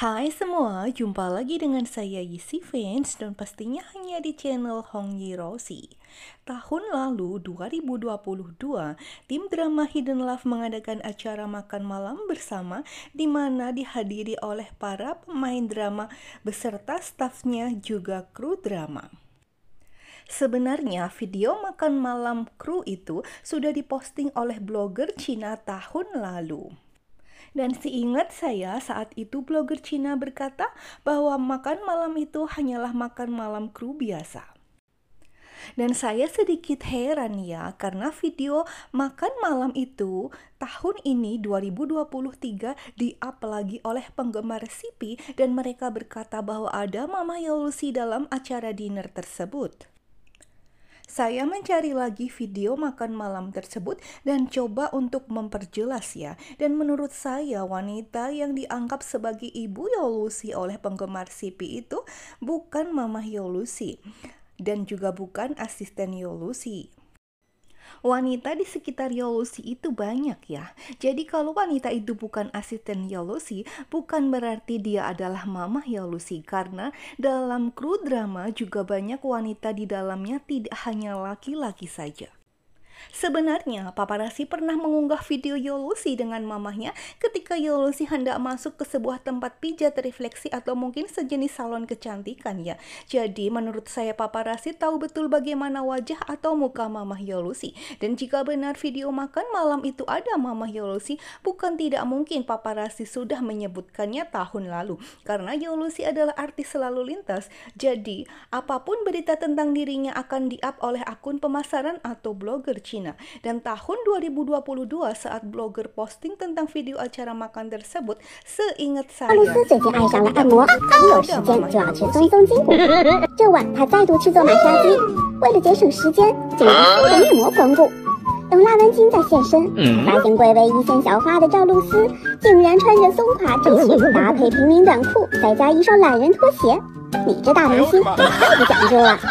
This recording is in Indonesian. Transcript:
Hai semua, jumpa lagi dengan saya Yisi Fans dan pastinya hanya di channel Hong Yi Rosi. Tahun lalu 2022, tim drama Hidden Love mengadakan acara makan malam bersama di mana dihadiri oleh para pemain drama beserta stafnya juga kru drama. Sebenarnya video makan malam kru itu sudah diposting oleh blogger Cina tahun lalu. Dan seingat saya saat itu blogger Cina berkata bahwa makan malam itu hanyalah makan malam kru biasa. Dan saya sedikit heran ya karena video makan malam itu tahun ini 2023 di-up lagi oleh penggemar Sipi dan mereka berkata bahwa ada Mama Yolusi dalam acara dinner tersebut. Saya mencari lagi video makan malam tersebut dan coba untuk memperjelas ya. Dan menurut saya wanita yang dianggap sebagai ibu Yolusi oleh penggemar CP itu bukan Mama Yolusi dan juga bukan asisten Yolusi wanita di sekitar Yolusi itu banyak ya. Jadi kalau wanita itu bukan asisten Yolusi, bukan berarti dia adalah mamah Yolusi karena dalam kru drama juga banyak wanita di dalamnya tidak hanya laki-laki saja. Sebenarnya, paparasi pernah mengunggah video Yolusi dengan mamahnya ketika Yolusi hendak masuk ke sebuah tempat pijat refleksi atau mungkin sejenis salon kecantikan ya. Jadi, menurut saya paparasi tahu betul bagaimana wajah atau muka mamah Yolusi. Dan jika benar video makan malam itu ada mamah Yolusi, bukan tidak mungkin paparasi sudah menyebutkannya tahun lalu. Karena Yolusi adalah artis selalu lintas, jadi apapun berita tentang dirinya akan di-up oleh akun pemasaran atau blogger Cina. Dan tahun 2022 saat blogger posting tentang video acara makan tersebut, seingat saya. Ada